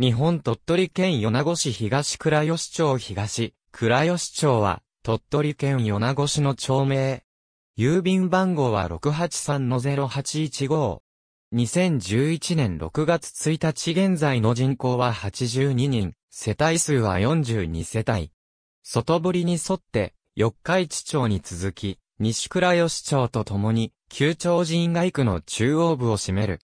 日本鳥取県米子市東倉吉町東倉吉町は鳥取県米子市の町名。郵便番号は683-0815。2011年6月1日現在の人口は82人、世帯数は42世帯。外堀に沿って、四日市町に続き、西倉吉町とともに、旧町人街区の中央部を占める。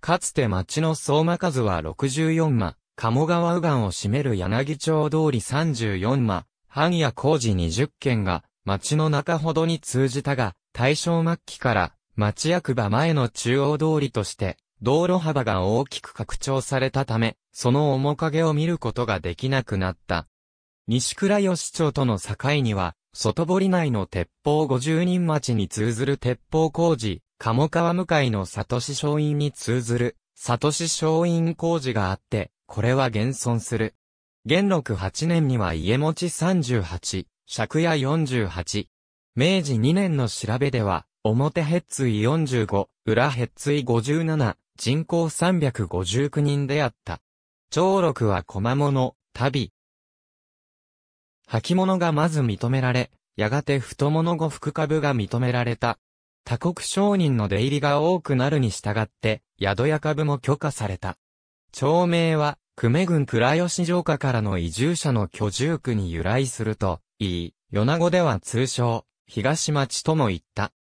かつて町の相馬数は64間、鴨川右岸を占める柳町通り34間、藩や工事20軒が、町の中ほどに通じたが、大正末期から町役場前の中央通りとして、道路幅が大きく拡張されたため、その面影を見ることができなくなった。西倉吉町との境には、外堀内の鉄砲五十人町に通ずる鉄砲工事、鴨川向かいの里市松院に通ずる、里市松院工事があって、これは現存する。元禄8年には家持ち38、借家48。明治2年の調べでは、表へっつい45、裏へっつい57、人口359人であった。長禄は小間物、旅。履物がまず認められ、やがて太物呉服株が認められた。他国商人の出入りが多くなるに従って、宿屋株も許可された。町名は、久米郡倉吉城下からの移住者の居住区に由来すると、いい、米子では通称、東町とも言った。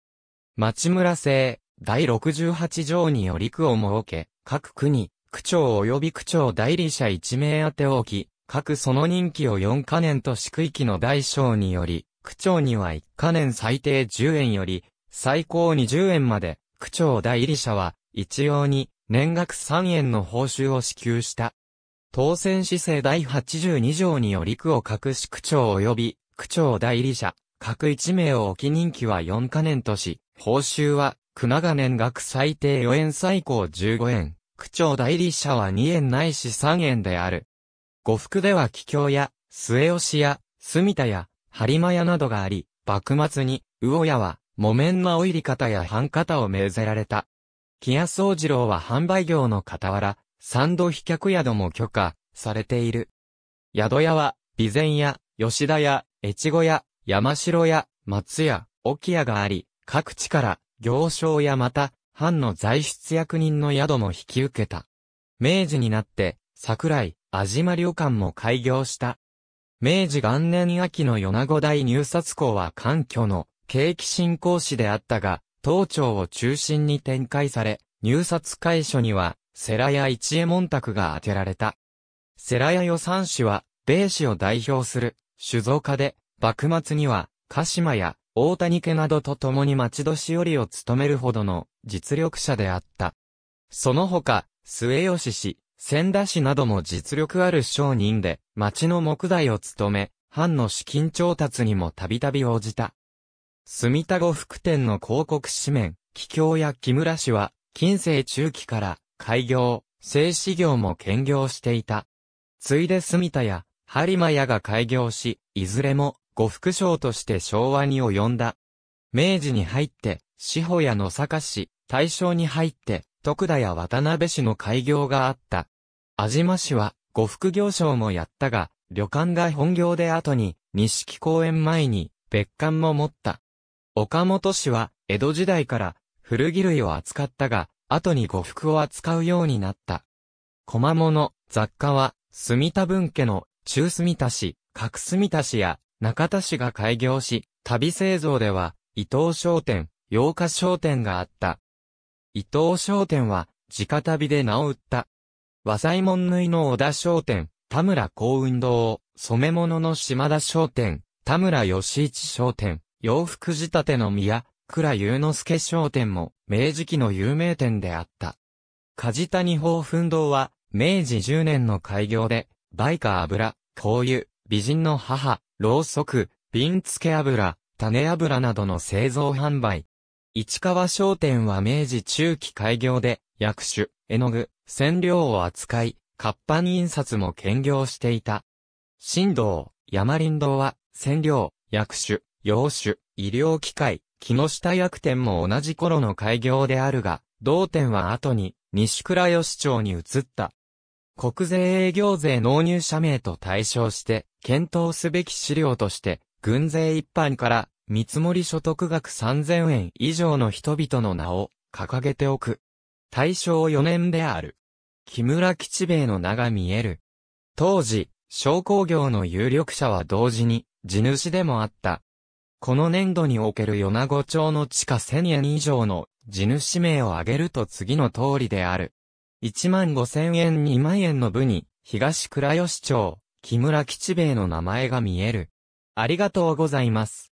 町村制、第68条により区を設け、各区に、区長及び区長代理者1名宛て置き、各その任期を4カ年と市区域の大小により、区長には1カ年最低10円より、最高20円まで、区長代理者は、一様に、年額3円の報酬を支給した。当選姿勢第82条により区を各市区長及び、区長代理者、各1名を置き任期は4カ年とし、報酬は、区長年額最低4円最高15円、区長代理者は2円ないし3円である。呉服では桔梗屋、末吉屋、住田屋、播磨屋などがあり、幕末に、魚屋は、木綿のお入り方や半型を命ぜられた。木屋宗次郎は販売業の傍ら、三度飛脚宿も許可されている。宿屋は、備前屋、吉田屋、越後屋、山城屋、松屋、沖屋があり、各地から行商やまた、藩の在出役人の宿も引き受けた。明治になって、桜井、安島旅館も開業した。明治元年秋の米子大入札校は環境の景気振興士であったが、東庁を中心に展開され、入札会所には、世良屋一江門宅が当てられた。世良屋予算士は、米氏を代表する、酒造家で、幕末には、鹿島や大谷家などと共に町年寄りを務めるほどの実力者であった。その他、末吉氏、千田氏なども実力ある商人で、町の木材を務め、藩の資金調達にもたびたび応じた。住田呉服店の広告紙面、桔梗や木村氏は、近世中期から、開業、製紙業も兼業していた。ついで住田や、播磨屋が開業し、いずれも、呉服商として昭和に及んだ。明治に入って、志保や野坂氏、大正に入って、徳田や渡辺氏の開業があった。安島氏は、呉服業商もやったが、旅館が本業で後に、西木公園前に、別館も持った。岡本氏は、江戸時代から、古着類を扱ったが、後に呉服を扱うようになった。小物、雑貨は、住田分家の中住田氏、角住田氏や中田氏が開業し、旅製造では、伊藤商店、洋菓商店があった。伊藤商店は、直足袋で名を売った。和左門縫の小田商店、田村幸運堂、染物の島田商店、田村義一商店、洋服仕立ての宮、倉祐之助商店も、明治期の有名店であった。梶谷宝奮堂は、明治10年の開業で、バイカ油、香油、美人の母、ろうそく、瓶付け油、種油などの製造販売。市川商店は明治中期開業で、薬種、絵の具、染料を扱い、活版印刷も兼業していた。新道、山林堂は、染料、薬種、洋酒、医療機械、木下薬店も同じ頃の開業であるが、同店は後に西倉吉町に移った。国税営業税納入者名と対象して、検討すべき資料として、軍税一般から見積所得額3000円以上の人々の名を掲げておく。大正4年である。木村吉兵衛の名が見える。当時、商工業の有力者は同時に、地主でもあった、この年度における米子町の地下1000円以上の地主名を挙げると次の通りである。1万5000円2万円の部に、東倉吉町、木村吉兵衛の名前が見える。ありがとうございます。